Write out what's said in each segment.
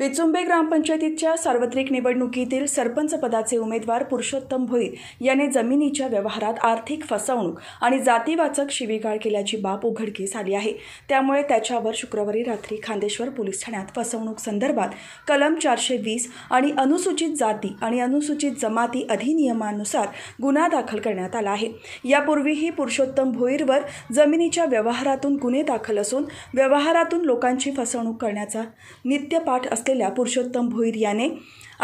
विचुंबे ग्रामपंचायतीच्या सार्वत्रिक निवडणुकीतील सरपंच पदाचे उमेदवार पुरुषोत्तम भोईर याने जमिनीच्या व्यवहारात आर्थिक फसवणूक आणि जातीवाचक शिवीगाळ केल्याची बाब उघडकीस आली आहे त्यामुळे त्याच्यावर शुक्रवारी रात्री खांदेश्वर पोलीस ठाण्यात फसवणूक संदर्भात कलम चारशे वीस आणि अनुसूचित जाती आणि अनुसूचित जमाती अधिनियमानुसार गुन्हा दाखल करण्यात आला आहे यापूर्वीही पुरुषोत्तम भोईरवर जमिनीच्या व्यवहारातून गुन्हे दाखल असून व्यवहारातून लोकांची फसवणूक करण्याचा नित्यपाठ असलेल्या पुरुषोत्तम भोईर याने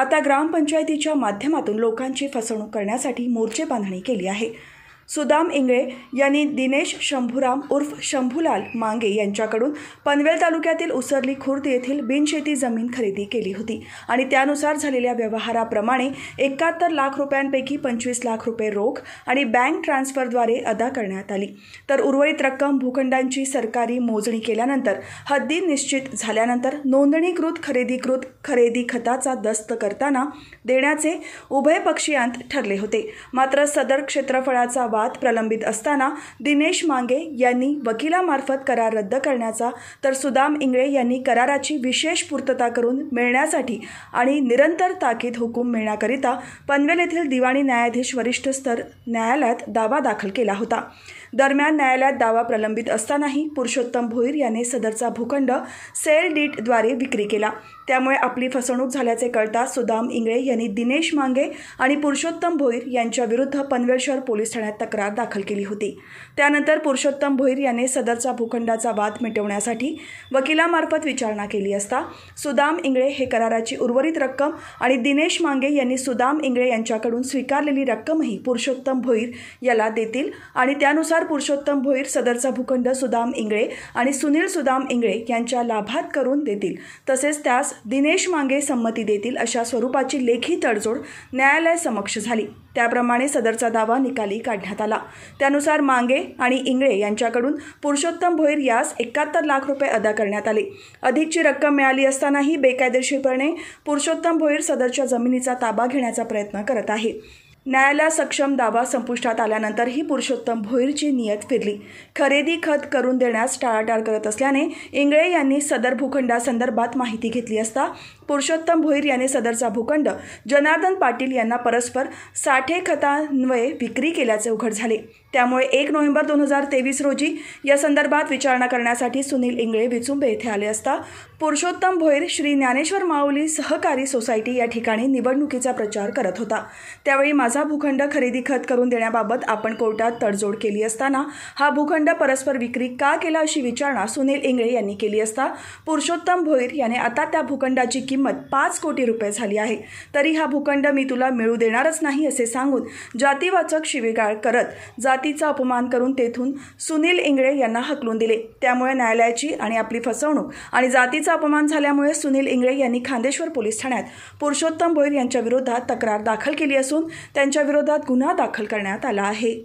आता ग्रामपंचायतीच्या माध्यमातून लोकांची फसवणूक करण्यासाठी मोर्चे बांधणी केली आहे सुदाम इंगळे यांनी दिनेश शंभूराम उर्फ शंभूलाल मांगे यांच्याकडून पनवेल तालुक्यातील उसरली खुर्द येथील बिनशेती जमीन खरेदी केली होती आणि त्यानुसार झालेल्या व्यवहाराप्रमाणे एकाहत्तर लाख रुपयांपैकी पंचवीस लाख रुपये रोख आणि बँक ट्रान्स्फरद्वारे अदा करण्यात आली तर उर्वरित रक्कम भूखंडांची सरकारी मोजणी केल्यानंतर हद्दी निश्चित झाल्यानंतर नोंदणीकृत खरेदीकृत खरेदी खताचा दस्त करताना देण्याचे उभयपक्षीयांत ठरले होते मात्र सदर क्षेत्रफळाचा वाद प्रलंबित असताना दिनेश मांगे यांनी वकिलामार्फत करार रद्द करण्याचा तर सुदाम इंगळे यांनी कराराची विशेष पूर्तता करून मिळण्यासाठी आणि निरंतर ताकीद हुकूम मिळण्याकरिता पनवेल येथील दिवाणी न्यायाधीश वरिष्ठ स्तर न्यायालयात दावा दाखल केला होता दरम्यान न्यायालयात दावा प्रलंबित असतानाही पुरुषोत्तम भोईर याने सदरचा भूखंड सेल डीटद्वारे विक्री केला त्यामुळे आपली फसवणूक झाल्याचे कळता सुदाम इंगळे यांनी दिनेश मांगे आणि पुरुषोत्तम भोईर यांच्याविरुद्ध पनवेल शहर पोलीस ठाण्यात तक्रार दाखल केली होती त्यानंतर पुरुषोत्तम भोईर याने सदरचा भूखंडाचा वाद मिटवण्यासाठी वकिलामार्फत विचारणा केली असता सुदाम इंगळे हे कराराची उर्वरित रक्कम आणि दिनेश मांगे यांनी सुदाम इंगळे यांच्याकडून स्वीकारलेली रक्कमही पुरुषोत्तम भोईर याला देतील आणि त्यानुसार पुरुषोत्तम भोईर सदरचा भूखंड सुदाम इंगळे आणि सुनील सुदाम इंगळे यांच्या लाभात करून देतील तसेच त्यास दिनेश मांगे संमती देतील अशा स्वरूपाची लेखी तडजोड समक्ष झाली त्याप्रमाणे सदरचा दावा निकाली काढण्यात आला त्यानुसार मांगे आणि इंगळे यांच्याकडून पुरुषोत्तम भोईर यास एकाहत्तर लाख रुपये अदा करण्यात आले अधिकची रक्कम मिळाली असतानाही बेकायदेशीरपणे पुरुषोत्तम भोईर सदरच्या जमिनीचा ताबा घेण्याचा प्रयत्न करत आहे सक्षम दावा संपुष्टात आल्यानंतरही पुरुषोत्तम भोईरची नियत फिरली खरेदी खत करून देण्यास टाळाटाळ करत असल्याने इंगळे यांनी सदर भूखंडासंदर्भात माहिती घेतली असता पुरुषोत्तम भोईर यांनी सदरचा भूखंड जनार्दन पाटील यांना परस्पर साठे खतान्वये विक्री केल्याचे उघड झाले त्यामुळे एक नोव्हेंबर दोन हजार तेवीस रोजी या संदर्भात विचारणा करण्यासाठी सुनील इंगळे विचुंबे येथे आले असता पुरुषोत्तम भोईर श्री ज्ञानेश्वर माऊली सहकारी सोसायटी या ठिकाणी निवडणुकीचा प्रचार करत होता त्यावेळी माझा भूखंड खरेदी खत करून देण्याबाबत आपण कोर्टात तडजोड केली असताना हा भूखंड परस्पर विक्री का केला अशी विचारणा सुनील इंगळे यांनी केली असता पुरुषोत्तम भोईर याने आता त्या भूखंडाची किंमत पाच कोटी रुपये झाली आहे तरी हा भूखंड मी तुला मिळू देणारच नाही असे सांगून जातीवाचक शिवीगाळ करत जाती जातीचा अपमान करून तेथून सुनील इंगळे यांना हकलून दिले त्यामुळे न्यायालयाची आणि आपली फसवणूक आणि जातीचा अपमान झाल्यामुळे सुनील इंगळे यांनी खांदेश्वर पोलीस ठाण्यात पुरुषोत्तम भोईर यांच्या विरोधात तक्रार दाखल केली असून त्यांच्या विरोधात गुन्हा दाखल करण्यात आला आहे